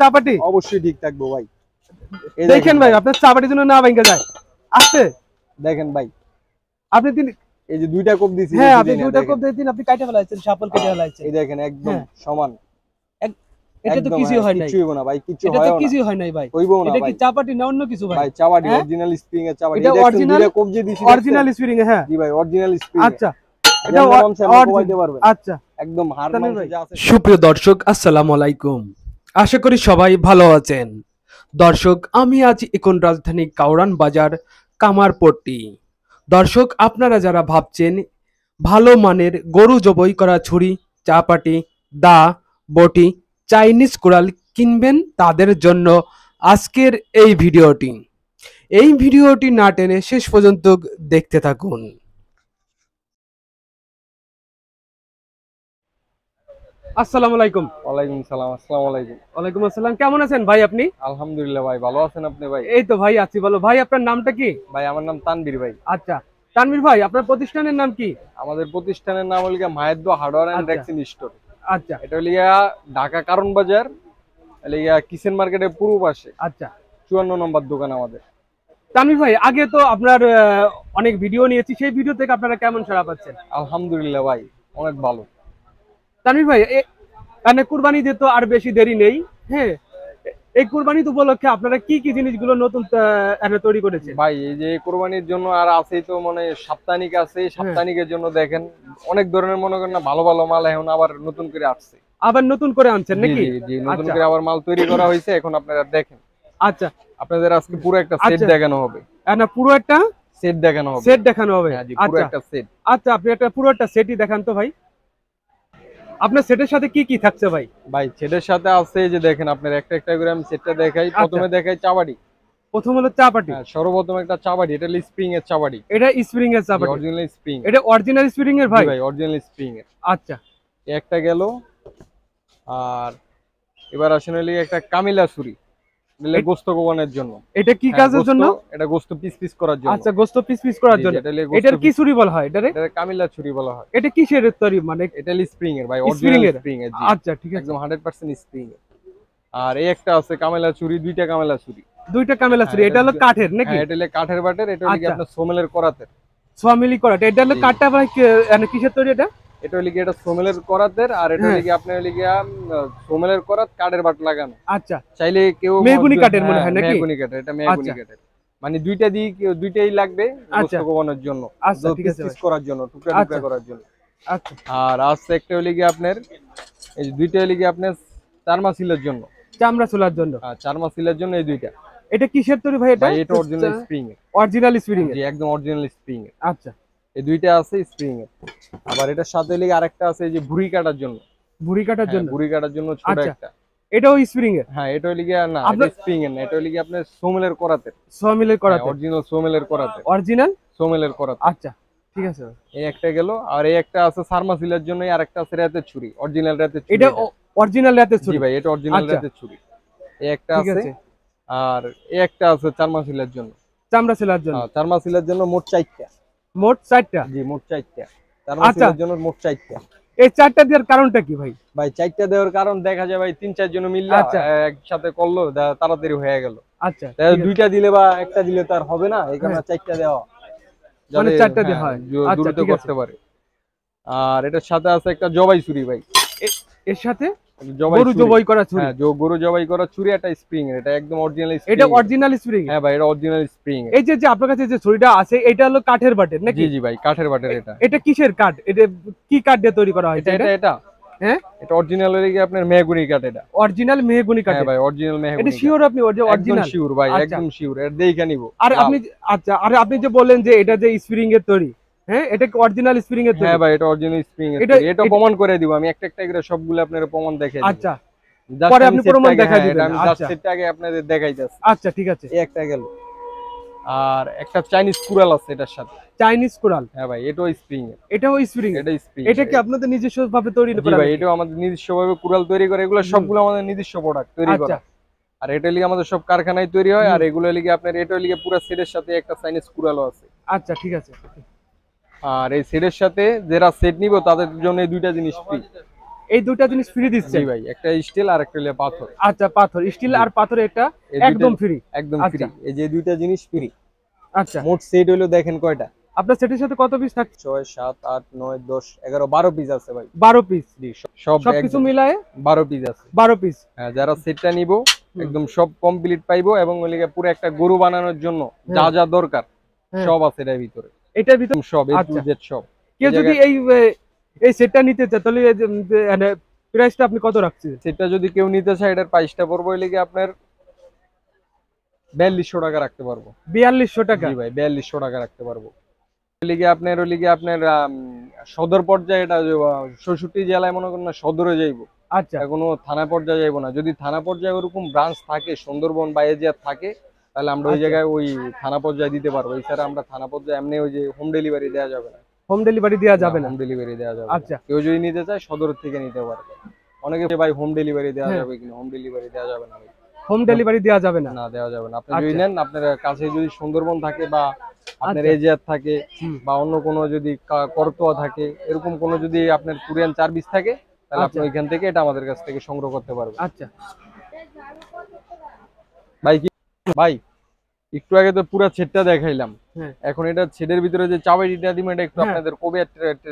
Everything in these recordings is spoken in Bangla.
চাপাটি অবশ্যই ঠিক থাকবো ভাই দেখেন ভাই আপনার চাপাটি জন্য না ভাঙ্গা যায় আসছে দেখেন ভাই আপনি দিন এই যে দুইটা কোপ দিছি হ্যাঁ আপনি দুইটা কোপ দিয়েছেন আপনি কাটে ফেলাইছেন শাপল কেটে ফেলাইছেন এই দেখেন একদম হ্যাঁ। সমান এটা তো কিছু হয় হ্যাঁ, নাই কিছু না ভাই কিছু হয় না এটা তো কিছু হয় নাই ভাই হইবো না এটা কি চাপাটি না অন্য কিছু ভাই ভাই চাপাটি অরিজিনাল স্প্রিং এর চাপাটি এটা অরিজিনাল কোপ যে দিছি অরিজিনাল স্প্রিং হ্যাঁ জি ভাই অরিজিনাল স্প্রিং আচ্ছা আচ্ছা একদম হার যা আছে সুপ্রিয় দর্শক আসসালামু আলাইকুম আশা করি সবাই ভালো আছেন দর্শক আমি আজ এখন রাজধানী কাউরান বাজার কামারপট্টি দর্শক আপনারা যারা ভাবছেন ভালো মানের গরু জবই করা ছুরি চাপাটি দা বটি চাইনিজ কুড়াল কিনবেন তাদের জন্য আজকের এই ভিডিওটি এই ভিডিওটি না টেনে শেষ পর্যন্ত দেখতে থাকুন আলাইকুম সালাম আলাইকুম আসসালাম কেমন আছেন ভাই আপনি আলহামদুলিল্লাহ ভাই ভালো আছেন আপনি ভাই ভাই আছি ভালো ভাই আপনার নামটা কি ভাই আমার নাম তানবীর ভাই আচ্ছা, তানবীর ভাই আপনার প্রতিষ্ঠানের নাম কি আমাদের প্রতিষ্ঠানের নাম আচ্ছা। আচ্ছা। ঢাকা কারণ বাজার কিচেন মার্কেটের পূর্ব পাশে আচ্ছা চুয়ান্ন নম্বর দোকান আমাদের তানভীর ভাই আগে তো আপনার অনেক ভিডিও নিয়েছি সেই ভিডিও থেকে আপনারা কেমন সারা পাচ্ছেন আলহামদুলিল্লাহ ভাই অনেক ভালো তানভীর ভাই মানে কুরবানি দিয়ে তো আর বেশি দেরি নেই হ্যাঁ এই কুরবানি উপলক্ষে আপনারা কি কি জিনিসগুলো নতুন তৈরি করেছে ভাই এই যে কুরবানির জন্য আর আছেই তো মানে সাপ্তাহিক আছে হ্যাঁ। সাপ্তাহিকের জন্য দেখেন অনেক ধরনের মনে করেন ভালো ভালো মাল এখন আবার নতুন করে আসছে আবার নতুন করে আনছেন নাকি জি নতুন আচ্ছা। করে আবার মাল তৈরি করা হয়েছে এখন আপনারা দেখেন আচ্ছা আপনাদের আজকে পুরো একটা সেট আচ্ছা। দেখানো হবে না পুরো একটা সেট দেখানো হবে সেট দেখানো হবে হ্যাঁ, পুরো আচ্ছা। একটা সেট আচ্ছা আপনি একটা পুরো একটা সেটই দেখান তো ভাই আপনার সেটের সাথে কি কি থাকছে ভাই ভাই সেটের সাথে আছে যে দেখেন আপনার একটা একটা করে আমি সেটটা দেখাই আচ্ছা। প্রথমে দেখাই চাবাড়ি প্রথম হলো চাপাটি হ্যাঁ, সর্বপ্রথম একটা চাপাটি এটা স্প্রিং এর চাপাটি এটা স্প্রিং এর চাপাটি অরিজিনাল স্প্রিং এটা অরিজিনাল স্প্রিং এর ভাই ভাই অরিজিনাল স্প্রিং এর আচ্ছা একটা গেল আর এবার আসলে একটা কামিলা ছুরি গোস্ত কোবানোর জন্য এটা কি হ্যাঁ, কাজের জন্য এটা গোস্ত পিস পিস করার জন্য আচ্ছা গোস্ত পিস পিস করার জন্য কি ছুরি বলা হয় এটারে এটা কামিলা ছুরি বলা হয় এটা কিসের তৈরি মানে এটা স্প্রিং এর ভাই অরিজিনাল স্প্রিং এর আচ্ছা ঠিক আছে একদম 100% স্প্রিং এর আর এই একটা আছে কামেলা ছুরি দুইটা কামেলা ছুরি দুইটা কামেলা ছুরি হ্যাঁ, এটা হলো কাঠের হ্যাঁ, নাকি এটা হলো কাঠের বাটের এটা হলো কি আচ্ছা। আপনার সোমেলের করাতের সোমেলি করাতে এটা হলো কাঠটা ভাই মানে কিসের তৈরি এটা আর হ্যাঁ। আচ্ছা। হ্যাঁ, আচ্ছা। মানে আচ্ছা। জন্য একটা আপনার এই দুইটা আপনার চারমা জন্য জন্য হ্যাঁ চারমা জন্য এই দুইটা এটা কিসের তৈরি ভাই এটা অরিজিনাল স্প্রিং অরিজিনাল স্প্রিং একদম অরিজিনাল স্প্রিং আচ্ছা এই দুইটা আছে স্প্রিং এর আবার এটার সাথে লেগে আরেকটা আছে যে ভুরি কাটার জন্য ভুরি কাটার হ্যাঁ, জন্য ভুরি কাটার জন্য ছোট আচ্ছা, একটা এটাও স্প্রিং এর হ্যাঁ এটা লিগে না এটা স্প্রিং এর না এটা লিগে আপনার সোমেলের করাতে সোমেলের হ্যাঁ, করাতে অরিজিনাল সোমেলের করাতে অরিজিনাল সোমেলের করাতে আচ্ছা ঠিক আছে এই একটা গেল আর এই একটা আছে সার্মাসিলের জন্য আর একটা আছে রাতে ছুরি অরিজিনাল রাতে ছুরি এটা অরিজিনাল রাতে ছুরি ভাই এটা অরিজিনাল আচ্ছা। রাতে ছুরি এই একটা আছে আর এই একটা আছে চারমাসিলের জন্য চামড়া সিলার জন্য হ্যাঁ, চারমাসিলের জন্য মোট চারটা মোট চারটা জি মোট চারটা মানে আচ্ছা। মোট চারটা এই চারটা দেওয়ার কারণটা কি ভাই ভাই চারটা দেওয়ার কারণ দেখা যায় ভাই তিন চার জন মিললে আচ্ছা। একসাথে করলো তাড়াতাড়ি হয়ে গেল আচ্ছা দুইটা দিলে বা একটা দিলে তার হবে না এই কারণে হ্যাঁ। দেওয়া মানে হ্যাঁ, হয় আচ্ছা, করতে পারে আর এটার সাথে আছে একটা জবাই ছুরি ভাই এর সাথে হ্যাঁ, গরু জবাই করা এটা হ্যাঁ আছে এটা কিসের কাঠ এটা কি কাঠ দিয়ে তৈরি করা এটা এটা হ্যাঁ এটা অরিজিনাল কাঠ এটা অরিজিনাল হ্যাঁ ভাই অরিজিনাল শিওর আপনি অরিজিনাল শিওর ভাই আচ্ছা। একদম শিওর দেখে নিব আর আপনি আচ্ছা আর আপনি যে বললেন যে এটা যে স্প্রিং এর তৈরি হ্যাঁ এটা কি অরিজিনাল স্প্রিং এর হ্যাঁ ভাই এটা এটা প্রমাণ করে দিব একটা চাইনিজ আচ্ছা। হ্যাঁ, আচ্ছা। আচ্ছা, কুরাল আছে চাইনিজ কুরাল হ্যাঁ ভাই এটাও স্প্রিং এটাও স্প্রিং এটা স্প্রিং এটা কি আপনাদের নিজস্ব ভাবে তৈরি ভাই এটাও আমাদের নিজস্ব ভাবে কুরাল তৈরি করে এগুলো সবগুলো আমাদের নিজস্ব তৈরি আর এটা লিগে আমাদের সব কারখানায় তৈরি হয় আর এগুলো লিগে আপনার এটা লিগে পুরো সেটের সাথে একটা চাইনিজ কুরালও আছে আচ্ছা ঠিক আছে আর এই সেটের সাথে যারা সেট নিব তাদের জন্য এই দুইটা জিনিস ফ্রি এই দুইটা জিনিস ফ্রি দিচ্ছে ভাই একটা স্টিল আর একটা পাথর আচ্ছা পাথর স্টিল আর পাথর এটা একদম ফ্রি একদম ফ্রি আচ্ছা। এই যে দুইটা জিনিস ফ্রি আচ্ছা মোট সেট হলো দেখেন কয়টা আপনার সেটের সাথে কত পিস থাকে 6 7 8 9 10 11 12 পিস আছে ভাই 12 পিস সব সবকিছু মিলায়ে 12 পিস আছে 12 পিস হ্যাঁ যারা সেটটা নিব একদম সব কমপ্লিট পাইবো এবং ওই পুরো একটা গরু বানানোর জন্য যা হ্যাঁ। যা দরকার হ্যাঁ। সব আছে এর ভিতরে এটার ভিতর সব সব আচ্ছা। কেউ যদি এই এই সেটটা নিতে চায় তাহলে মানে প্রাইসটা আপনি কত রাখছেন সেটটা যদি কেউ নিতে চায় এটার প্রাইসটা পড়বো ওই লাগি আপনার বিয়াল্লিশশো টাকা রাখতে পারবো বিয়াল্লিশশো টাকা ভাই বিয়াল্লিশশো টাকা রাখতে পারবো লাগি আপনার ওই লাগি আপনার সদর পর্যায়ে এটা ষষট্টি জেলায় মনে করেন না সদরে যাইব আচ্ছা কোনো থানা পর্যায়ে যাইব না যদি থানা পর্যায়ে ওরকম ব্রাঞ্চ থাকে সুন্দরবন বা এজিয়া থাকে তাহলে আমরা ওই আচ্ছা। জায়গায় ওই থানা পর্যায়ে দিতে পারবো এছাড়া আমরা থানা পর্যায়ে এমনি ওই যে হোম ডেলিভারি দেওয়া যাবে না হোম ডেলিভারি দেওয়া যাবে না হোম ডেলিভারি দেওয়া যাবে আচ্ছা কেউ যদি নিতে চায় সদর থেকে নিতে পারবে অনেকে ভাই হোম ডেলিভারি দেওয়া যাবে কিনা হোম ডেলিভারি দেওয়া যাবে না হোম ডেলিভারি দেওয়া যাবে না না দেওয়া যাবে না আপনি যদি আচ্ছা। নেন আপনার কাছে যদি সুন্দরবন থাকে বা আপনার আচ্ছা। এজিয়ার থাকে বা অন্য কোনো যদি করতোয়া থাকে এরকম কোনো যদি আপনার কুরিয়ান সার্ভিস থাকে তাহলে আপনি ওইখান থেকে এটা আমাদের কাছ থেকে সংগ্রহ করতে পারবেন আচ্ছা ভাই ভাই একটু আগে তো পুরো ছেটটা দেখাইলাম হ্যাঁ। এখন এটা ছেদের ভিতরে যে চাবাইটা দিবেন এটা একটু হ্যাঁ। আপনাদের কোবে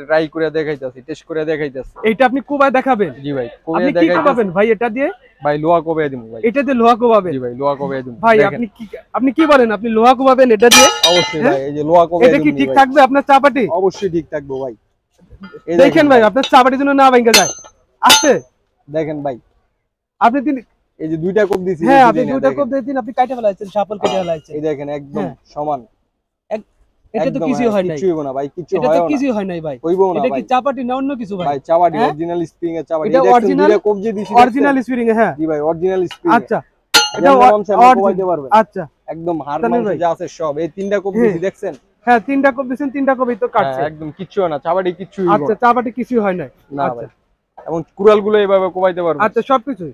ট্রাই করে দেখাইতাছি টেস্ট করে দেখাইতাছি এটা আপনি কোবায় দেখাবেন জি ভাই কোবে দেখাবেন ভাই এটা দিয়ে ভাই লোহা কোবে দিব ভাই এটা দিয়ে লোহা কোবাবে জি ভাই লোহা কোবে দিব ভাই আপনি কি আপনি কি বলেন আপনি লোহা কোবাবেন এটা দিয়ে অবশ্যই হ্যাঁ? ভাই এই যে লোহা কোবে এটা কি ঠিক থাকবে আপনার চাপাটি অবশ্যই ঠিক থাকবে ভাই দেখেন ভাই আপনার চাপাটি জন্য না ভাঙ্গা যায় আছে দেখেন ভাই আপনি এই যে দুইটা কোপ দিছি হ্যাঁ আপনি দুইটা কোপ দিয়েছেন আপনি কাটে ফেলাইছেন কেটে ফেলাইছেন এই দেখেন একদম হ্যাঁ। সমান এটা তো কিছু হ্যাঁ, হয় নাই কিছুই না ভাই কিছু হয় না এটা তো কিছু হয় নাই ভাই না এটা কি চাপাটি না অন্য কিছু ভাই ভাই চাপাটি অরিজিনাল স্প্রিং এর চাপাটি এটা অরিজিনাল কোপ দিছি অরিজিনাল স্প্রিং হ্যাঁ জি ভাই অরিজিনাল স্প্রিং আচ্ছা এটা অরিজিনাল আচ্ছা একদম যা আছে সব এই তিনটা কোপ হ্যাঁ। দিছি দেখছেন হ্যাঁ তিনটা কোপ দিছেন তিনটা কোপই তো কাটছে একদম কিছু না চাপাটি কিছু আচ্ছা চাপাটি কিছু হয় নাই না আচ্ছা। ভাই এবং কুড়াল গুলো এইভাবে কোবাইতে পারবে আচ্ছা সবকিছুই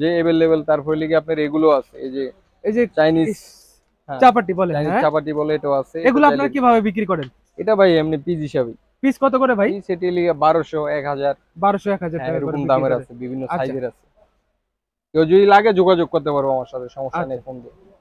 যে এভেলেবেল তারপরে লিগে আপনার এগুলো আছে এই যে এই যে চাইনিজ হ্যাঁ, চাপাটি বলে হ্যাঁ? চাপাটি বলে এটাও আছে এগুলো আপনারা কিভাবে বিক্রি করেন এটা ভাই এমনি পিস হিসাবে পিস কত করে ভাই পিস এটি লিগে 1200 1000 1200 1000 টাকা এরকম দামের আছে বিভিন্ন সাইজের আচ্ছা। আছে কেউ যদি লাগে যোগাযোগ করতে পারবো আমার সাথে সমস্যা আচ্ছা। নেই ফোন দিয়ে